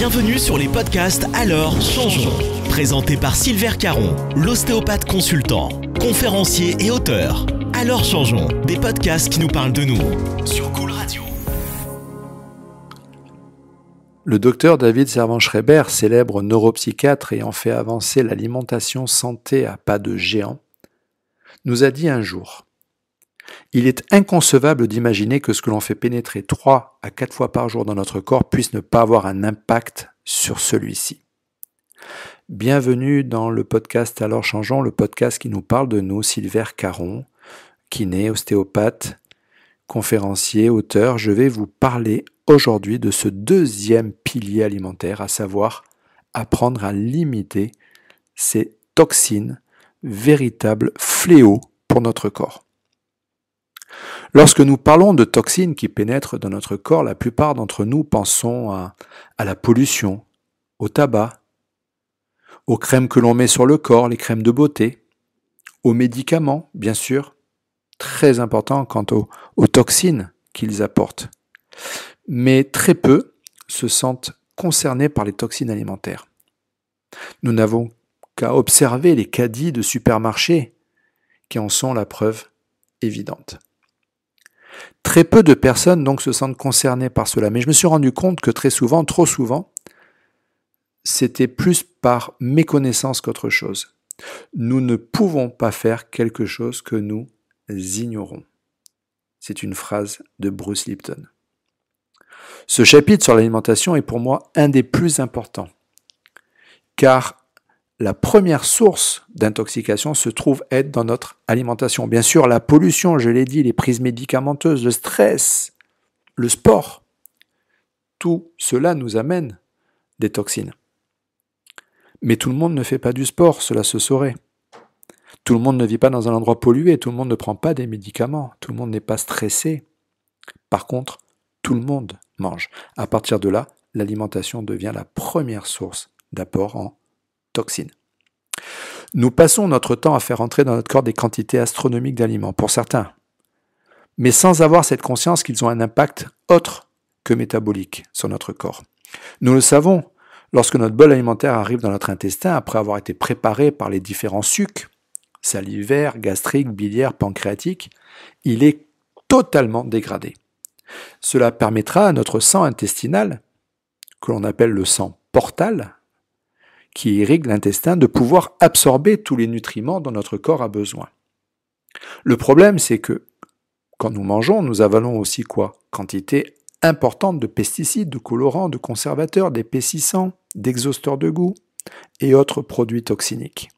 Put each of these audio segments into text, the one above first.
Bienvenue sur les podcasts Alors Changeons, présenté par Silver Caron, l'ostéopathe consultant, conférencier et auteur. Alors Changeons, des podcasts qui nous parlent de nous. Sur Cool Radio. Le docteur David Servan-Schreiber, célèbre neuropsychiatre ayant fait avancer l'alimentation santé à pas de géant, nous a dit un jour il est inconcevable d'imaginer que ce que l'on fait pénétrer 3 à 4 fois par jour dans notre corps puisse ne pas avoir un impact sur celui-ci. Bienvenue dans le podcast Alors Changeons, le podcast qui nous parle de nous, Silver Caron, kiné, ostéopathe, conférencier, auteur. Je vais vous parler aujourd'hui de ce deuxième pilier alimentaire, à savoir apprendre à limiter ces toxines, véritables fléaux pour notre corps. Lorsque nous parlons de toxines qui pénètrent dans notre corps, la plupart d'entre nous pensons à, la pollution, au tabac, aux crèmes que l'on met sur le corps, les crèmes de beauté, aux médicaments, bien sûr, très important quant aux, aux toxines qu'ils apportent. Mais très peu se sentent concernés par les toxines alimentaires. Nous n'avons qu'à observer les caddies de supermarchés qui en sont la preuve évidente. Très peu de personnes donc se sentent concernées par cela, mais je me suis rendu compte que très souvent, trop souvent, c'était plus par méconnaissance qu'autre chose. Nous ne pouvons pas faire quelque chose que nous ignorons. C'est une phrase de Bruce Lipton. Ce chapitre sur l'alimentation est pour moi un des plus importants, car la première source d'intoxication se trouve être dans notre alimentation. Bien sûr, la pollution, je l'ai dit, les prises médicamenteuses, le stress, le sport, tout cela nous amène des toxines. Mais tout le monde ne fait pas du sport, cela se saurait. Tout le monde ne vit pas dans un endroit pollué, tout le monde ne prend pas des médicaments, tout le monde n'est pas stressé. Par contre, tout le monde mange. À partir de là, l'alimentation devient la première source d'apport en toxines. Nous passons notre temps à faire entrer dans notre corps des quantités astronomiques d'aliments, pour certains, mais sans avoir cette conscience qu'ils ont un impact autre que métabolique sur notre corps. Nous le savons lorsque notre bol alimentaire arrive dans notre intestin après avoir été préparé par les différents sucs, salivaires, gastriques, biliaires, pancréatiques, il est totalement dégradé. Cela permettra à notre sang intestinal, que l'on appelle le sang portal, qui irrigue l'intestin de pouvoir absorber tous les nutriments dont notre corps a besoin. Le problème, c'est que quand nous mangeons, nous avalons aussi quoi Quantité importante de pesticides, de colorants, de conservateurs, d'épaississants, d'exhausteurs de goût et autres produits toxiniques.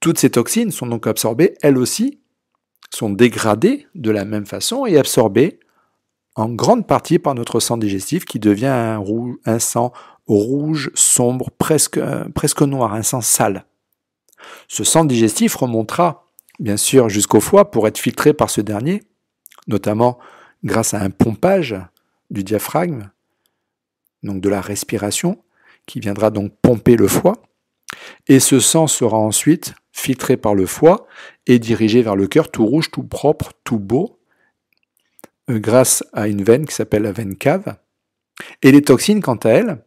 Toutes ces toxines sont donc absorbées, elles aussi, sont dégradées de la même façon et absorbées en grande partie par notre sang digestif qui devient un, rouge, un sang rouge, sombre, presque, euh, presque noir, un sang sale. Ce sang digestif remontera, bien sûr, jusqu'au foie pour être filtré par ce dernier, notamment grâce à un pompage du diaphragme, donc de la respiration, qui viendra donc pomper le foie. Et ce sang sera ensuite filtré par le foie et dirigé vers le cœur tout rouge, tout propre, tout beau, euh, grâce à une veine qui s'appelle la veine cave. Et les toxines, quant à elles,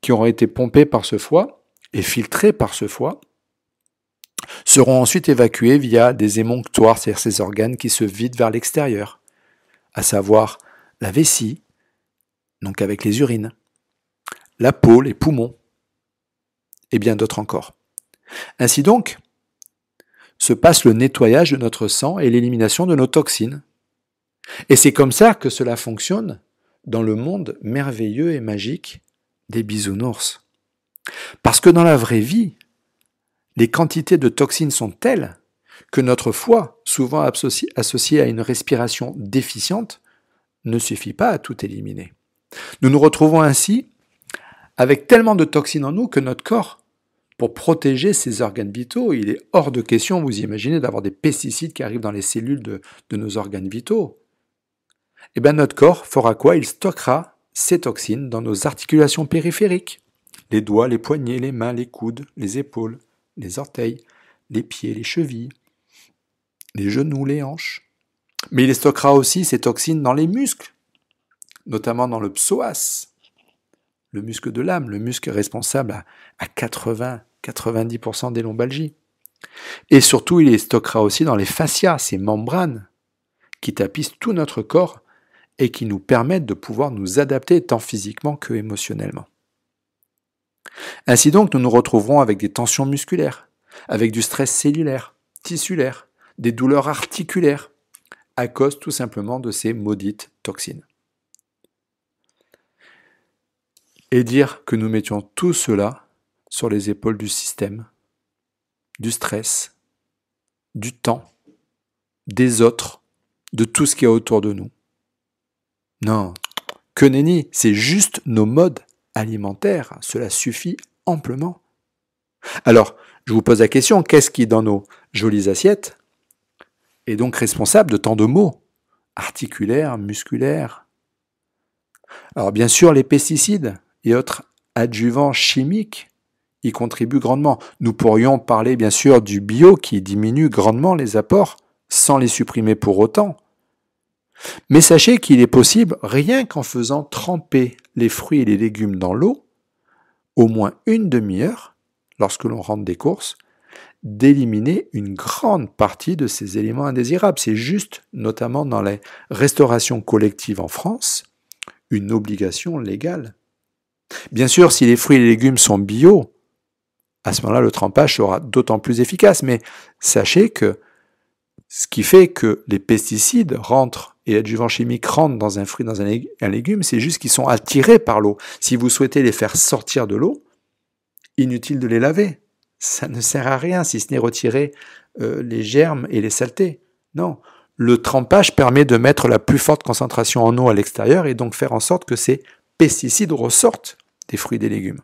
qui auront été pompés par ce foie et filtrés par ce foie seront ensuite évacués via des émonctoires, c'est-à-dire ces organes qui se vident vers l'extérieur, à savoir la vessie, donc avec les urines, la peau, les poumons, et bien d'autres encore. Ainsi donc, se passe le nettoyage de notre sang et l'élimination de nos toxines. Et c'est comme ça que cela fonctionne dans le monde merveilleux et magique des bisounours. Parce que dans la vraie vie, les quantités de toxines sont telles que notre foie, souvent associée à une respiration déficiente, ne suffit pas à tout éliminer. Nous nous retrouvons ainsi avec tellement de toxines en nous que notre corps, pour protéger ses organes vitaux, il est hors de question, vous imaginez, d'avoir des pesticides qui arrivent dans les cellules de, de nos organes vitaux. Eh bien, notre corps fera quoi Il stockera ces toxines dans nos articulations périphériques, les doigts, les poignets, les mains, les coudes, les épaules, les orteils, les pieds, les chevilles, les genoux, les hanches. Mais il stockera aussi ces toxines dans les muscles, notamment dans le psoas, le muscle de l'âme, le muscle responsable à 80-90% des lombalgies. Et surtout, il les stockera aussi dans les fascias, ces membranes qui tapissent tout notre corps et qui nous permettent de pouvoir nous adapter tant physiquement que émotionnellement. Ainsi donc, nous nous retrouverons avec des tensions musculaires, avec du stress cellulaire, tissulaire, des douleurs articulaires, à cause tout simplement de ces maudites toxines. Et dire que nous mettions tout cela sur les épaules du système, du stress, du temps, des autres, de tout ce qui est autour de nous, non, que nenni, c'est juste nos modes alimentaires, cela suffit amplement. Alors, je vous pose la question, qu'est-ce qui, dans nos jolies assiettes, est donc responsable de tant de maux articulaires, musculaires Alors, bien sûr, les pesticides et autres adjuvants chimiques y contribuent grandement. Nous pourrions parler, bien sûr, du bio qui diminue grandement les apports sans les supprimer pour autant. Mais sachez qu'il est possible, rien qu'en faisant tremper les fruits et les légumes dans l'eau, au moins une demi-heure, lorsque l'on rentre des courses, d'éliminer une grande partie de ces éléments indésirables. C'est juste, notamment dans les restaurations collectives en France, une obligation légale. Bien sûr, si les fruits et les légumes sont bio, à ce moment-là, le trempage sera d'autant plus efficace. Mais sachez que ce qui fait que les pesticides rentrent et adjuvants chimique rentrent dans un fruit, dans un, légume, c'est juste qu'ils sont attirés par l'eau. Si vous souhaitez les faire sortir de l'eau, inutile de les laver. Ça ne sert à rien si ce n'est retirer euh, les germes et les saletés. Non. Le trempage permet de mettre la plus forte concentration en eau à l'extérieur et donc faire en sorte que ces pesticides ressortent des fruits et des légumes.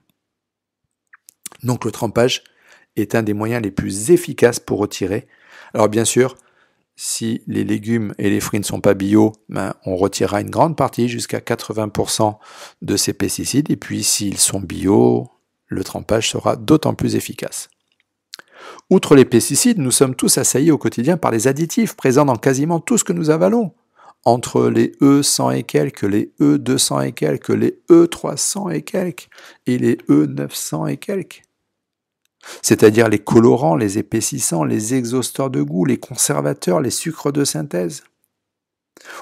Donc le trempage est un des moyens les plus efficaces pour retirer. Alors bien sûr, si les légumes et les fruits ne sont pas bio, ben, on retirera une grande partie, jusqu'à 80% de ces pesticides. Et puis s'ils sont bio, le trempage sera d'autant plus efficace. Outre les pesticides, nous sommes tous assaillis au quotidien par les additifs présents dans quasiment tout ce que nous avalons. Entre les E100 et quelques, les E200 et quelques, les E300 et quelques, et les E900 et quelques c'est-à-dire les colorants, les épaississants, les exhausteurs de goût, les conservateurs, les sucres de synthèse.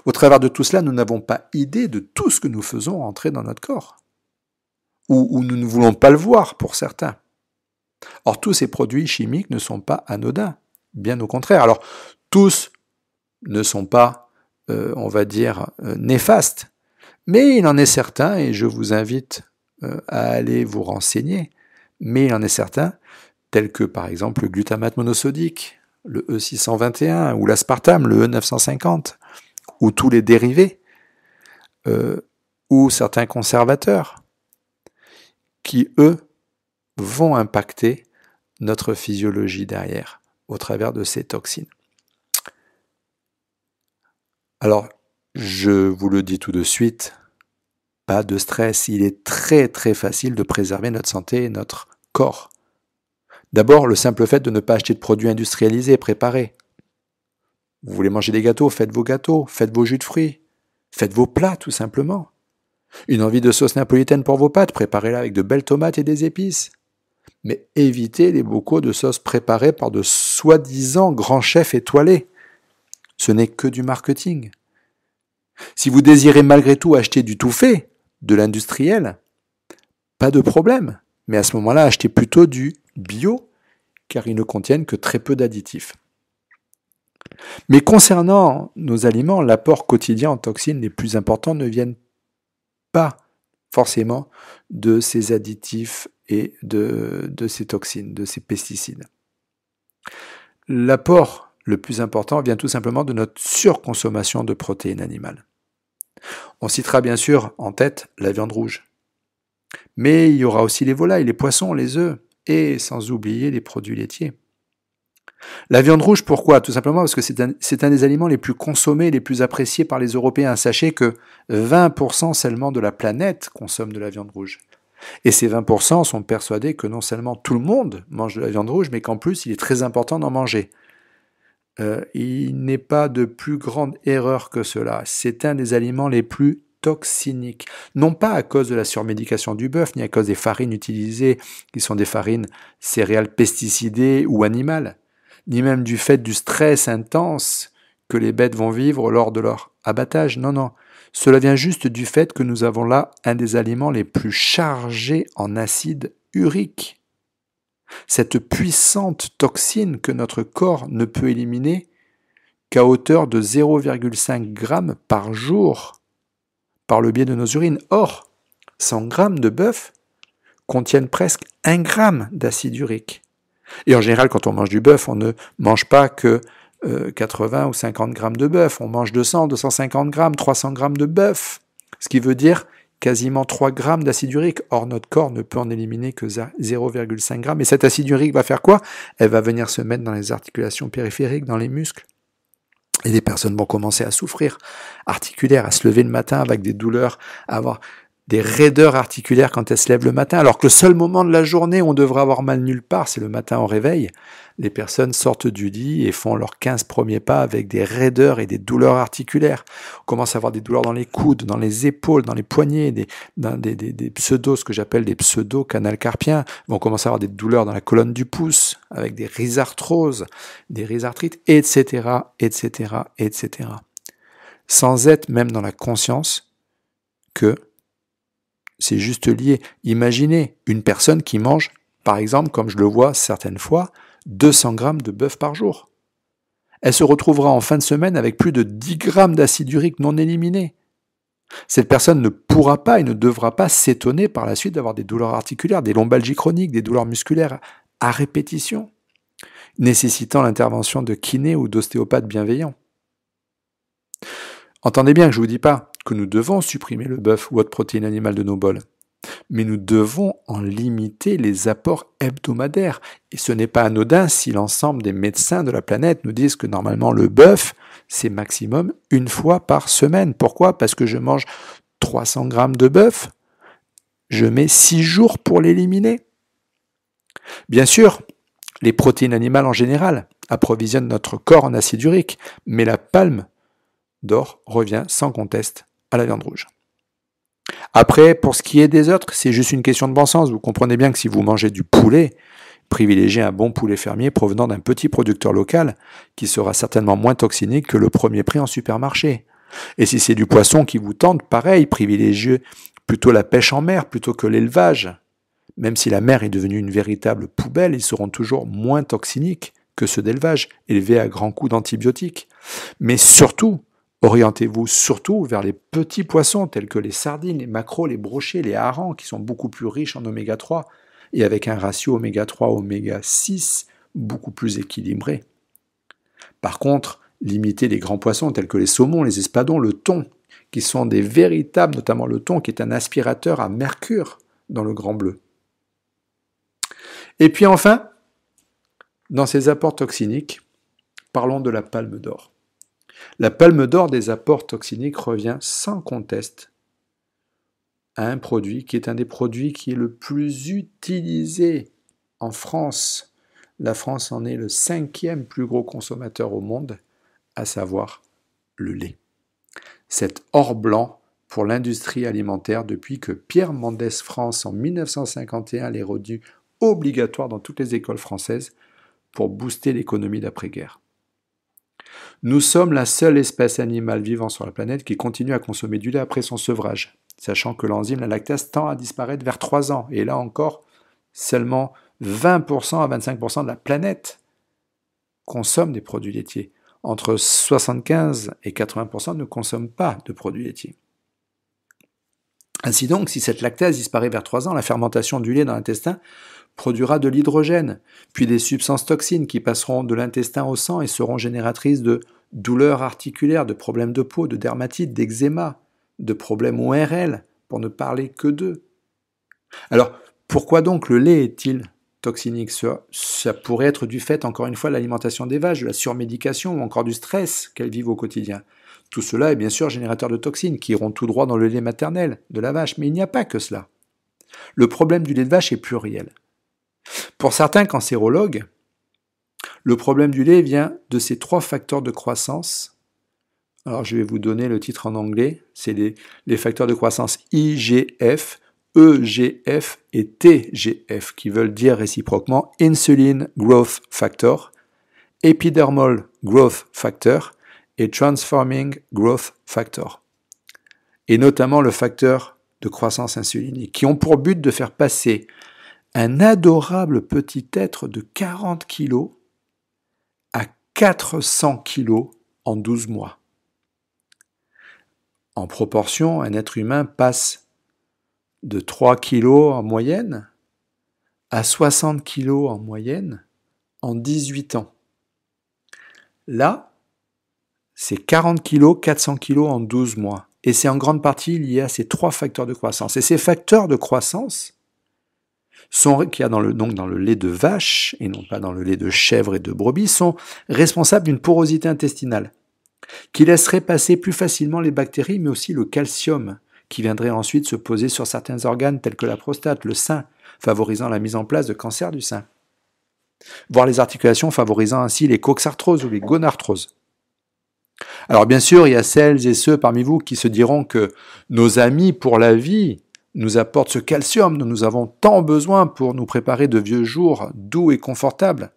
Au travers de tout cela, nous n'avons pas idée de tout ce que nous faisons entrer dans notre corps, ou, nous ne voulons pas le voir pour certains. Or, tous ces produits chimiques ne sont pas anodins, bien au contraire. Alors, tous ne sont pas, euh, on va dire, euh, néfastes, mais il en est certain, et je vous invite euh, à aller vous renseigner, mais il en est certains, tels que par exemple le glutamate monosodique, le E621 ou l'aspartame, le E950, ou tous les dérivés, euh, ou certains conservateurs, qui, eux, vont impacter notre physiologie derrière, au travers de ces toxines. Alors, je vous le dis tout de suite, pas de stress, il est très très facile de préserver notre santé et notre corps. D'abord, le simple fait de ne pas acheter de produits industrialisés, préparés. Vous voulez manger des gâteaux, faites vos gâteaux, faites vos jus de fruits, faites vos plats tout simplement. Une envie de sauce napolitaine pour vos pâtes, préparez-la avec de belles tomates et des épices. Mais évitez les bocaux de sauce préparés par de soi-disant grands chefs étoilés. Ce n'est que du marketing. Si vous désirez malgré tout acheter du tout fait, de l'industriel, pas de problème mais à ce moment-là, achetez plutôt du bio, car ils ne contiennent que très peu d'additifs. Mais concernant nos aliments, l'apport quotidien en toxines les plus importants ne viennent pas forcément de ces additifs et de, de ces toxines, de ces pesticides. L'apport le plus important vient tout simplement de notre surconsommation de protéines animales. On citera bien sûr en tête la viande rouge, mais il y aura aussi les volailles, les poissons, les œufs, et sans oublier les produits laitiers. La viande rouge, pourquoi Tout simplement parce que c'est un, des aliments les plus consommés, les plus appréciés par les Européens. Sachez que 20% seulement de la planète consomme de la viande rouge. Et ces 20% sont persuadés que non seulement tout le monde mange de la viande rouge, mais qu'en plus il est très important d'en manger. Euh, il n'est pas de plus grande erreur que cela. C'est un des aliments les plus toxiniques, Non pas à cause de la surmédication du bœuf, ni à cause des farines utilisées, qui sont des farines céréales pesticidées ou animales, ni même du fait du stress intense que les bêtes vont vivre lors de leur abattage. Non, non. Cela vient juste du fait que nous avons là un des aliments les plus chargés en acide urique. Cette puissante toxine que notre corps ne peut éliminer qu'à hauteur de 0,5 g par jour par le biais de nos urines. Or, 100 grammes de bœuf contiennent presque 1 gramme d'acide urique. Et en général, quand on mange du bœuf, on ne mange pas que 80 euh, ou 50 grammes de bœuf, on mange 200, 250 grammes, 300 grammes de bœuf, ce qui veut dire quasiment 3 grammes d'acide urique. Or, notre corps ne peut en éliminer que 0,5 g. Et cet acide urique va faire quoi Elle va venir se mettre dans les articulations périphériques, dans les muscles. Et des personnes vont commencer à souffrir articulaires, à se lever le matin avec des douleurs, à avoir des raideurs articulaires quand elles se lèvent le matin, alors que le seul moment de la journée où on devrait avoir mal nulle part, c'est le matin au réveil. Les personnes sortent du lit et font leurs 15 premiers pas avec des raideurs et des douleurs articulaires. On commence à avoir des douleurs dans les coudes, dans les épaules, dans les poignets, des, dans des, ce que j'appelle des pseudo canal carpien. On commence à avoir des douleurs dans la colonne du pouce, avec des rhizarthroses, des rhizarthrites, etc., etc., etc. Sans être même dans la conscience que c'est juste lié. Imaginez une personne qui mange, par exemple, comme je le vois certaines fois, 200 grammes de bœuf par jour. Elle se retrouvera en fin de semaine avec plus de 10 grammes d'acide urique non éliminé. Cette personne ne pourra pas et ne devra pas s'étonner par la suite d'avoir des douleurs articulaires, des lombalgies chroniques, des douleurs musculaires à répétition, nécessitant l'intervention de kinés ou d'ostéopathes bienveillants. Entendez bien que je ne vous dis pas, que nous devons supprimer le bœuf ou autre protéine animale de nos bols. Mais nous devons en limiter les apports hebdomadaires. Et ce n'est pas anodin si l'ensemble des médecins de la planète nous disent que normalement le bœuf, c'est maximum une fois par semaine. Pourquoi Parce que je mange 300 grammes de bœuf, je mets 6 jours pour l'éliminer. Bien sûr, les protéines animales en général approvisionnent notre corps en acide urique, mais la palme d'or revient sans conteste à la viande rouge. Après, pour ce qui est des autres, c'est juste une question de bon sens. Vous comprenez bien que si vous mangez du poulet, privilégiez un bon poulet fermier provenant d'un petit producteur local, qui sera certainement moins toxinique que le premier prix en supermarché. Et si c'est du poisson qui vous tente, pareil, privilégiez plutôt la pêche en mer plutôt que l'élevage. Même si la mer est devenue une véritable poubelle, ils seront toujours moins toxiniques que ceux d'élevage, élevés à grands coups d'antibiotiques. Mais surtout, Orientez-vous surtout vers les petits poissons tels que les sardines, les maquereaux, les brochets, les harengs qui sont beaucoup plus riches en oméga 3 et avec un ratio oméga 3 oméga 6 beaucoup plus équilibré. Par contre, limitez les grands poissons tels que les saumons, les espadons, le thon qui sont des véritables, notamment le thon qui est un aspirateur à mercure dans le grand bleu. Et puis enfin, dans ces apports toxiniques, parlons de la palme d'or. La palme d'or des apports toxiniques revient sans conteste à un produit qui est un des produits qui est le plus utilisé en France. La France en est le cinquième plus gros consommateur au monde, à savoir le lait. Cet or blanc pour l'industrie alimentaire depuis que Pierre Mendès France en 1951 l'est rendu obligatoire dans toutes les écoles françaises pour booster l'économie d'après-guerre. Nous sommes la seule espèce animale vivant sur la planète qui continue à consommer du lait après son sevrage, sachant que l'enzyme la lactase tend à disparaître vers 3 ans, et là encore, seulement 20% à 25% de la planète consomme des produits laitiers. Entre 75 et 80% ne consomment pas de produits laitiers. Ainsi donc, si cette lactase disparaît vers 3 ans, la fermentation du lait dans l'intestin produira de l'hydrogène, puis des substances toxines qui passeront de l'intestin au sang et seront génératrices de douleurs articulaires, de problèmes de peau, de dermatite, d'eczéma, de problèmes ORL, pour ne parler que d'eux. Alors, pourquoi donc le lait est-il toxinique ça, ça, pourrait être du fait, encore une fois, de l'alimentation des vaches, de la surmédication ou encore du stress qu'elles vivent au quotidien. Tout cela est bien sûr générateur de toxines qui iront tout droit dans le lait maternel de la vache, mais il n'y a pas que cela. Le problème du lait de vache est pluriel. Pour certains cancérologues, le problème du lait vient de ces trois facteurs de croissance. Alors je vais vous donner le titre en anglais, c'est les, facteurs de croissance IGF, EGF et TGF qui veulent dire réciproquement Insulin Growth Factor, Epidermal Growth Factor et Transforming Growth Factor, et notamment le facteur de croissance insulinique, qui ont pour but de faire passer un adorable petit être de 40 kg à 400 kg en 12 mois. En proportion, un être humain passe de 3 kg en moyenne à 60 kg en moyenne en 18 ans. Là, c'est 40 kg, 400 kg en 12 mois. Et c'est en grande partie lié à ces trois facteurs de croissance. Et ces facteurs de croissance, qu'il y a dans le, donc dans le lait de vache, et non pas dans le lait de chèvre et de brebis, sont responsables d'une porosité intestinale, qui laisserait passer plus facilement les bactéries, mais aussi le calcium, qui viendrait ensuite se poser sur certains organes tels que la prostate, le sein, favorisant la mise en place de cancers du sein. voire les articulations favorisant ainsi les coxarthroses ou les gonarthroses. Alors bien sûr, il y a celles et ceux parmi vous qui se diront que nos amis pour la vie nous apportent ce calcium dont nous avons tant besoin pour nous préparer de vieux jours doux et confortables.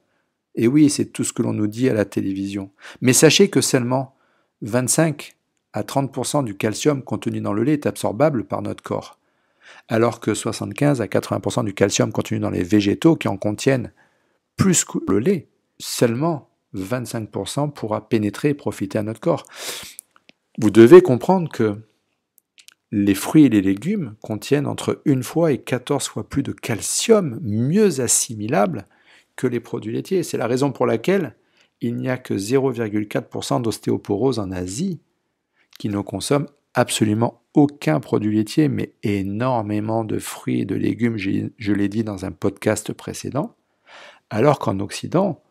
Et oui, c'est tout ce que l'on nous dit à la télévision. Mais sachez que seulement 25 à 30% du calcium contenu dans le lait est absorbable par notre corps, alors que 75 à 80% du calcium contenu dans les végétaux qui en contiennent plus que le lait, seulement 25% pourra pénétrer et profiter à notre corps. Vous devez comprendre que les fruits et les légumes contiennent entre une fois et 14 fois plus de calcium mieux assimilable que les produits laitiers. C'est la raison pour laquelle il n'y a que 0,4% d'ostéoporose en Asie qui ne consomme absolument aucun produit laitier, mais énormément de fruits et de légumes, je l'ai dit dans un podcast précédent, alors qu'en Occident,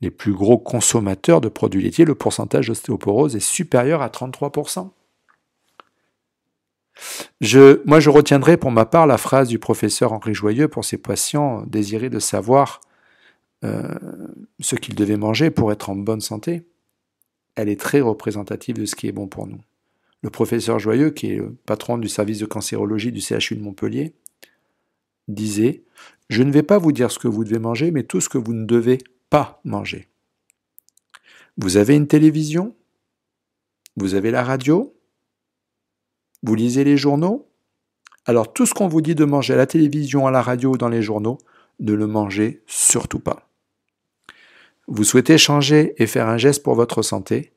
les plus gros consommateurs de produits laitiers, le pourcentage d'ostéoporose est supérieur à 33%. Je, moi, je retiendrai pour ma part la phrase du professeur Henri Joyeux pour ses patients désirés de savoir euh, ce qu'ils devaient manger pour être en bonne santé. Elle est très représentative de ce qui est bon pour nous. Le professeur Joyeux, qui est le patron du service de cancérologie du CHU de Montpellier, disait Je ne vais pas vous dire ce que vous devez manger, mais tout ce que vous ne devez pas manger. Vous avez une télévision Vous avez la radio Vous lisez les journaux Alors tout ce qu'on vous dit de manger à la télévision, à la radio ou dans les journaux, ne le mangez surtout pas. Vous souhaitez changer et faire un geste pour votre santé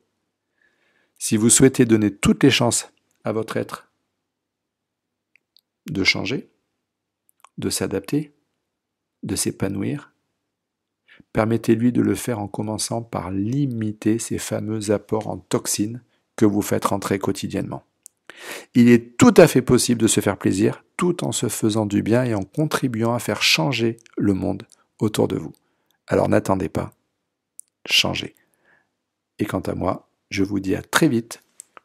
Si vous souhaitez donner toutes les chances à votre être de changer, de s'adapter, de s'épanouir, permettez-lui de le faire en commençant par limiter ces fameux apports en toxines que vous faites rentrer quotidiennement. Il est tout à fait possible de se faire plaisir tout en se faisant du bien et en contribuant à faire changer le monde autour de vous. Alors n'attendez pas, changez. Et quant à moi, je vous dis à très vite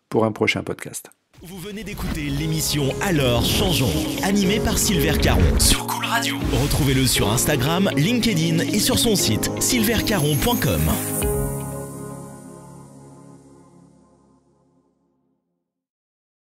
pour un prochain podcast. Vous venez d'écouter l'émission Alors changeons, animée par Silver Caron sur Cool Radio. Retrouvez-le sur Instagram, LinkedIn et sur son site silvercaron.com.